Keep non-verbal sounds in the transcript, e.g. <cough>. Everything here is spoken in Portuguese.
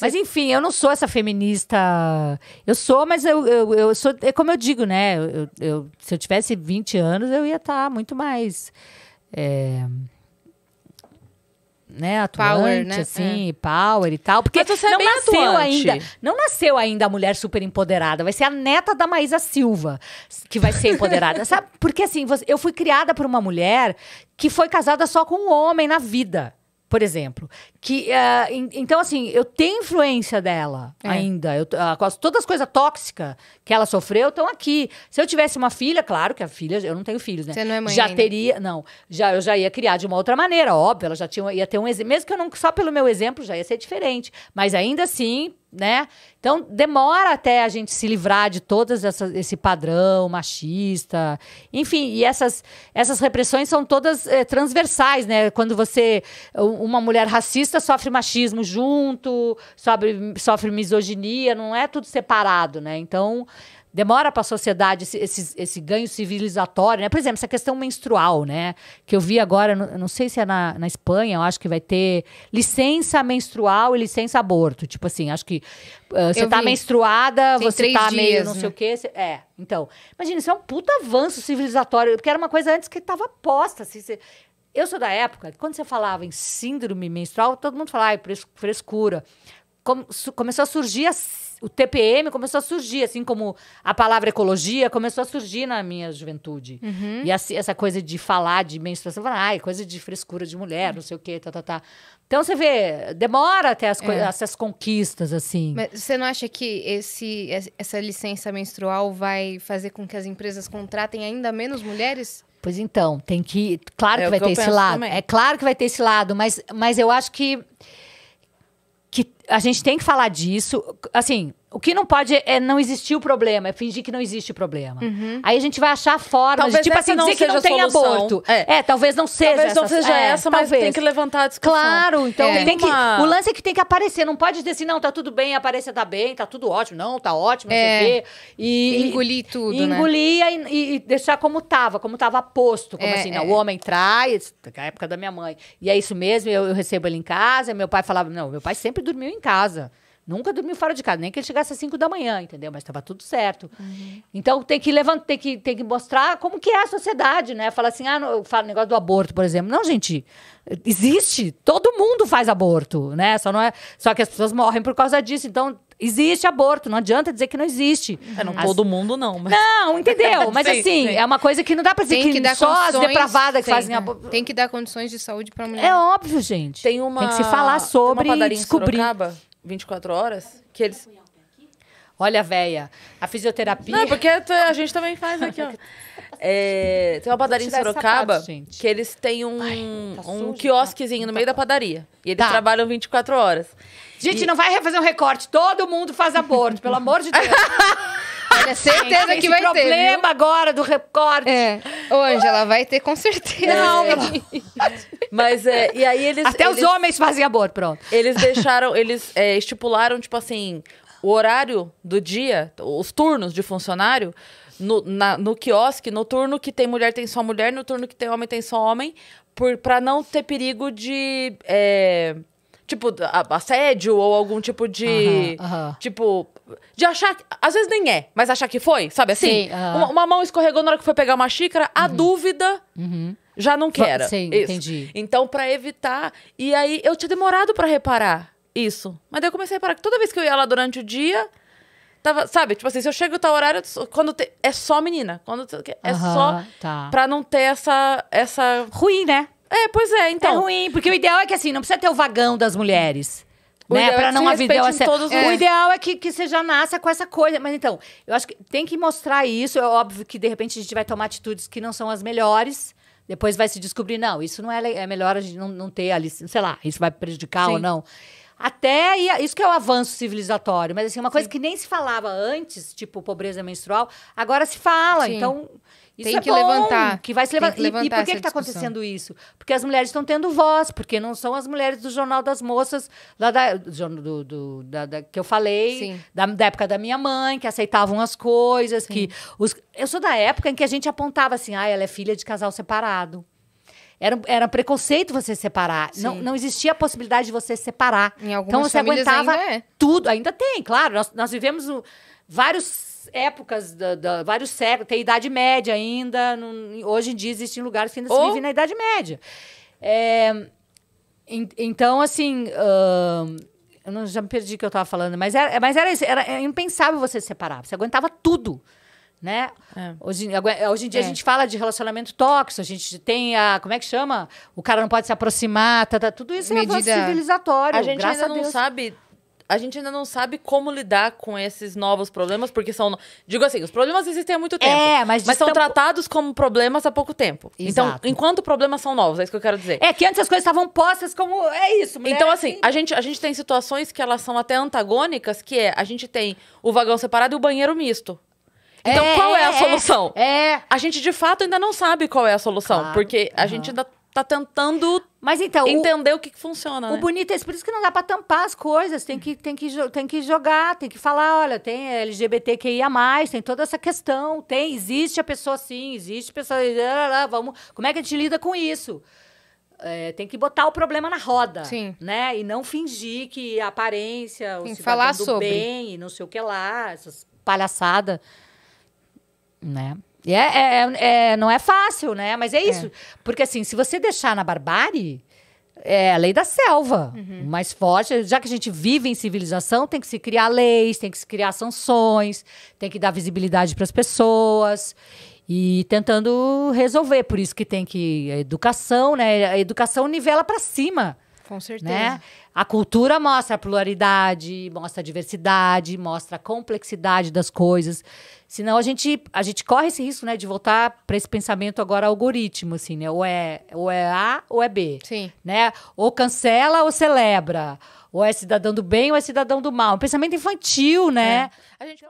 Mas enfim, eu não sou essa feminista. Eu sou, mas eu, eu, eu sou. É como eu digo, né? Eu, eu, se eu tivesse 20 anos, eu ia estar tá muito mais. É, né, atuante, power, né? assim, é. power e tal. Porque é não nasceu atuante. ainda. Não nasceu ainda a mulher super empoderada. Vai ser a neta da Maísa Silva que vai ser empoderada. <laughs> Sabe? Porque assim, eu fui criada por uma mulher que foi casada só com um homem na vida por exemplo. Que, uh, eh, in, então, assim, eu tenho influência dela é. ainda. Eu, uh, todas as coisas tóxicas que ela sofreu estão aqui. Se eu tivesse uma filha, claro que a filha, eu não tenho filhos, né? Você não é mãe Já ainda. teria, não. Já, eu já ia criar de uma outra maneira, óbvio. Ela já tinha, ia ter um exemplo. Mesmo que eu não, só pelo meu exemplo, já ia ser diferente. Mas ainda assim, né? Então demora até a gente se livrar de todas esse padrão machista, enfim, e essas, essas repressões são todas é, transversais, né? Quando você uma mulher racista sofre machismo junto, sofre, sofre misoginia, não é tudo separado, né? Então demora para a sociedade esse, esse, esse, ganho civilizatório, né? Por exemplo, essa questão menstrual, né? Que eu vi agora, não, não sei se é na, na Espanha, eu acho que vai ter licença menstrual e licença aborto. Tipo assim, acho que uh, você está menstruada, Tem você está meio não né? sei o quê. Você, é, então. Imagina, isso é um puta avanço civilizatório, porque era uma coisa antes que estava posta, assim, você, eu sou da época, quando você falava em síndrome menstrual, todo mundo falava, ah, frescura. Come, su, começou a surgir as o TPM começou a surgir, assim como a palavra ecologia começou a surgir na minha juventude. Uhum. E assim, essa coisa de falar de menstruação, falar, ai, coisa de frescura de mulher, não sei o quê, tá, tá, tá. Então você vê, demora até as é. essas conquistas, assim. Mas você não acha que esse, essa licença menstrual vai fazer com que as empresas contratem ainda menos mulheres? Pois então, tem que. Claro é que vai que ter esse lado. Também. É claro que vai ter esse lado, mas, mas eu acho que que a gente tem que falar disso. Assim, o que não pode é não existir o problema, é fingir que não existe o problema. Uhum. Aí a gente vai achar formas de, tipo assim, dizer que não tem aborto. É. é. talvez não seja talvez essa. não seja é, essa, mas talvez. tem que levantar a discussão. Claro, então é. tem que... O lance é que tem que aparecer, não pode dizer assim, não, tá tudo bem, aparecer tá bem, tá tudo ótimo, não, tá ótimo, não sei é. o quê. E, engolir tudo, e, né? Engolir e, e, deixar como tava, como tava posto. Como é, assim, não, né? é. o homem trai, na época da minha mãe. E é isso mesmo, eu, eu recebo ele em casa, meu pai falava, não, meu pai sempre dormiu em casa. Nunca dormiu fora de casa, nem que ele chegasse às 5 da manhã, entendeu? Mas estava tudo certo. Uhum. Então tem que levantar, tem que, tem que mostrar como que é a sociedade, né? Falar assim, ah, não, fala negócio do aborto, por exemplo. Não, gente, existe, todo mundo faz aborto, né? Só não é, só que as pessoas morrem por causa disso. Então Existe aborto, não adianta dizer que não existe. É, não as... todo mundo não, mas... Não, entendeu? <laughs> Mas sim, assim, sim. é uma coisa que não dá pra dizer que, que só as depravadas que sim, fazem né? aborto. Tem que dar condições de saúde pra mulher. É óbvio, gente. Tem uma... Tem que se falar sobre tem uma padaria e descobrir. Em Sorocaba, 24 horas, que eles... Olha, véia, a fisioterapia. Não, porque a gente também faz aqui, ó. <laughs> É, tem uma padaria em Sorocaba que eles têm um, Ai, tá um tá quiosquezinho tá, no meio tá, da padaria. E eles tá. trabalham 24 horas. Gente, e... não vai fazer um recorte. Todo mundo faz aborto, pelo amor de Deus. <laughs> Olha, certeza que vai ter. problema viu? agora do recorte. É. Ô, Angela, vai ter com certeza. Não, é. Mas é, e aí eles. Até eles, os homens fazem aborto, pronto. Eles deixaram, eles é, estipularam, tipo assim, o horário do dia, os turnos de funcionário, no, na, no quiosque, no turno que tem mulher tem só mulher, no turno que tem homem tem só homem, para não ter perigo de. É, tipo, assédio ou algum tipo de. Tipo. De achar. Às vezes nem é, mas achar que foi, sabe assim? Sim, uma, uma, mão escorregou na hora que foi pegar uma xícara, a uhum. dúvida. Uhum. Já não quer. Sim, Isso. entendi. Então, para evitar. E aí, eu tinha demorado para reparar isso. Mas daí eu comecei a parar que toda vez que eu ia lá durante o dia, tava, sabe, tipo assim, se eu chego tal horário, quando te, é só menina, quando te, é só tá. pra não ter essa essa ruim, né? É, pois é, então. É ruim, porque o ideal é que assim, não precisa ter o vagão das mulheres. O né, para é não haver essa... todos é. O ideal é que, que você já nasça com essa coisa. Mas então, eu acho que tem que mostrar isso. É óbvio que de repente a gente vai tomar atitudes que não são as melhores. Depois vai se descobrir, não, isso não é, é melhor a gente não, não ter ali, sei lá, isso vai prejudicar Sim. ou não. Até isso que é o avanço civilizatório, mas assim, uma coisa Sim. que nem se falava antes, tipo pobreza menstrual, agora se fala. Sim. Então, isso tem é que bom, levantar. Que vai se levantar. levantar. E, e por que está acontecendo isso? Porque as mulheres estão tendo voz, porque não são as mulheres do Jornal das Moças, lá da, do, do da, da, que eu falei, da, da, época da minha mãe, que aceitavam as coisas, que. Os, eu sou da época em que a gente apontava assim, ah, ela é filha de casal separado. Era, era preconceito você separar. Não, não existia a possibilidade de você separar. então você aguentava ainda é. tudo. Ainda tem, claro. Nós, nós vivemos o, vários épocas, da, da, vários séculos. Tem Idade Média ainda. Não, hoje em dia existem lugares que ainda Ou... se oh. vive na Idade Média. É, então, assim. Uh, eu não, já me perdi o que eu estava falando, mas era, mas era, era, era é impensável você separar. Você aguentava tudo né? É. Hoje, é, hoje em dia é. a gente fala de relacionamento tóxico, a gente tem a. Como é que chama? O cara não pode se aproximar, tá, tá tudo isso é Medida... é avanço civilizatório. A gente ainda a não sabe. A gente ainda não sabe como lidar com esses novos problemas, porque são. Digo assim, os problemas existem há muito tempo. É, mas, mas são tam... tratados como problemas há pouco tempo. Então, Exato. Então, enquanto problemas são novos, é isso que eu quero dizer. É que antes as coisas estavam postas como. É isso, mulher, Então, assim, a gente, a gente tem situações que elas são até antagônicas, que é a gente tem o vagão separado e o banheiro misto. Então, é, qual é a é, é, é. solução? É. A gente, de fato, ainda não sabe qual é a solução, claro, ah, porque a gente ainda tá tentando mas então entender o, o que, que, funciona. O né? bonito é isso, por isso que não dá para tampar as coisas, tem que, tem, que, tem que jogar, tem que falar, olha, tem LGBTQIA+, tem toda essa questão, tem, existe a pessoa assim, existe a pessoa, vamos, como é que a gente lida com isso? É, tem que botar o problema na roda, Sim. né? E não fingir que a aparência, o falar do sobre. bem, não sei o que lá, essas palhaçada. Né? E é, é, é, é, não é fácil, né? Mas é, é. isso. É. Porque assim, se você deixar na barbárie, é a lei da selva. Uhum. Mais forte, já que a gente vive em civilização, tem que se criar leis, tem que se criar sanções, tem que dar visibilidade para as pessoas e tentando resolver. Por isso que tem que a educação, né? A educação nivela para cima. Com certeza. Né? A cultura mostra a pluralidade, mostra a diversidade, mostra a complexidade das coisas. Senão a gente, a gente corre esse risco, né, de voltar para esse pensamento agora algoritmo, assim, né? Ou é, ou é A ou é B. Sim. Né? Ou cancela ou celebra. Ou é cidadão do bem ou é cidadão do mal. Um pensamento infantil, né? É. A gente